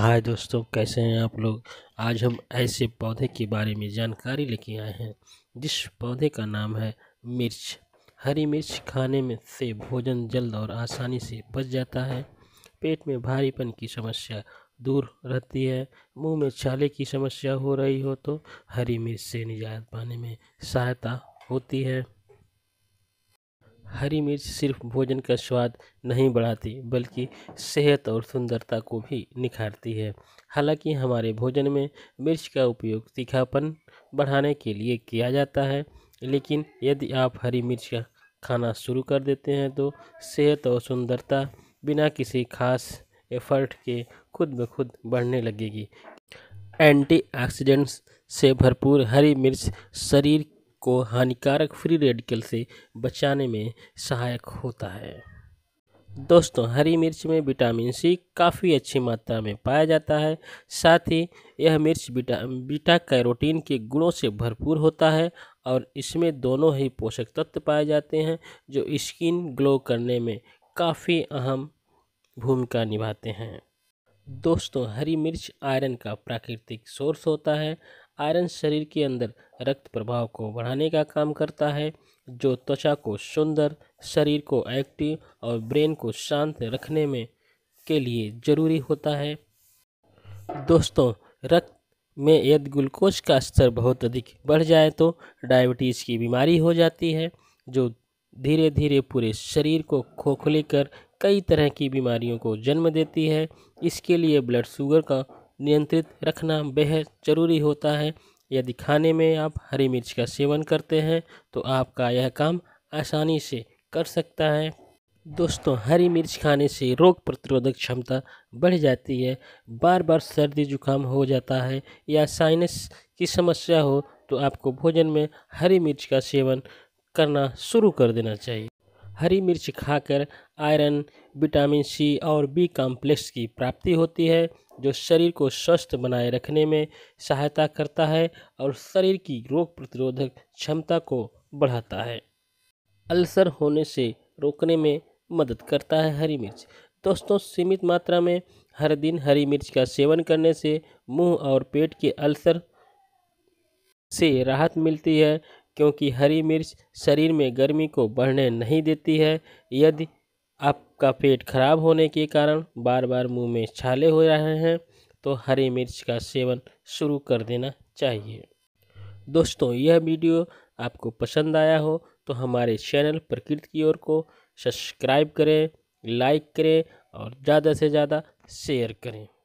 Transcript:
हाय दोस्तों कैसे हैं आप लोग आज हम ऐसे पौधे के बारे में जानकारी लेके आए हैं जिस पौधे का नाम है मिर्च हरी मिर्च खाने में से भोजन जल्द और आसानी से बच जाता है पेट में भारीपन की समस्या दूर रहती है मुंह में छाले की समस्या हो रही हो तो हरी मिर्च से निजात पाने में सहायता होती है हरी मिर्च सिर्फ भोजन का स्वाद नहीं बढ़ाती बल्कि सेहत और सुंदरता को भी निखारती है हालांकि हमारे भोजन में मिर्च का उपयोग तीखापन बढ़ाने के लिए किया जाता है लेकिन यदि आप हरी मिर्च का खाना शुरू कर देते हैं तो सेहत और सुंदरता बिना किसी खास एफर्ट के खुद ब खुद बढ़ने लगेगी एंटी से भरपूर हरी मिर्च शरीर को हानिकारक फ्री रेडिकल से बचाने में सहायक होता है दोस्तों हरी मिर्च में विटामिन सी काफ़ी अच्छी मात्रा में पाया जाता है साथ ही यह मिर्च बीटा बीटा कैरोटीन के गुणों से भरपूर होता है और इसमें दोनों ही पोषक तत्व पाए जाते हैं जो स्किन ग्लो करने में काफ़ी अहम भूमिका निभाते हैं दोस्तों हरी मिर्च आयरन का प्राकृतिक सोर्स होता है आयरन शरीर के अंदर रक्त प्रभाव को बढ़ाने का काम करता है जो त्वचा को सुंदर शरीर को एक्टिव और ब्रेन को शांत रखने में के लिए ज़रूरी होता है दोस्तों रक्त में यदि ग्लूकोज का स्तर बहुत अधिक बढ़ जाए तो डायबिटीज़ की बीमारी हो जाती है जो धीरे धीरे पूरे शरीर को खोखले कर कई तरह की बीमारियों को जन्म देती है इसके लिए ब्लड शुगर का नियंत्रित रखना बेहद ज़रूरी होता है यदि खाने में आप हरी मिर्च का सेवन करते हैं तो आपका यह काम आसानी से कर सकता है दोस्तों हरी मिर्च खाने से रोग प्रतिरोधक क्षमता बढ़ जाती है बार बार सर्दी जुकाम हो जाता है या साइनस की समस्या हो तो आपको भोजन में हरी मिर्च का सेवन करना शुरू कर देना चाहिए हरी मिर्च खाकर आयरन विटामिन सी और बी कॉम्प्लेक्स की प्राप्ति होती है जो शरीर को स्वस्थ बनाए रखने में सहायता करता है और शरीर की रोग प्रतिरोधक क्षमता को बढ़ाता है अल्सर होने से रोकने में मदद करता है हरी मिर्च दोस्तों सीमित मात्रा में हर दिन हरी मिर्च का सेवन करने से मुंह और पेट के अल्सर से राहत मिलती है क्योंकि हरी मिर्च शरीर में गर्मी को बढ़ने नहीं देती है यदि आपका पेट खराब होने के कारण बार बार मुंह में छाले हो रहे हैं तो हरी मिर्च का सेवन शुरू कर देना चाहिए दोस्तों यह वीडियो आपको पसंद आया हो तो हमारे चैनल प्रकृति की ओर को सब्सक्राइब करें लाइक करें और ज़्यादा से ज़्यादा शेयर करें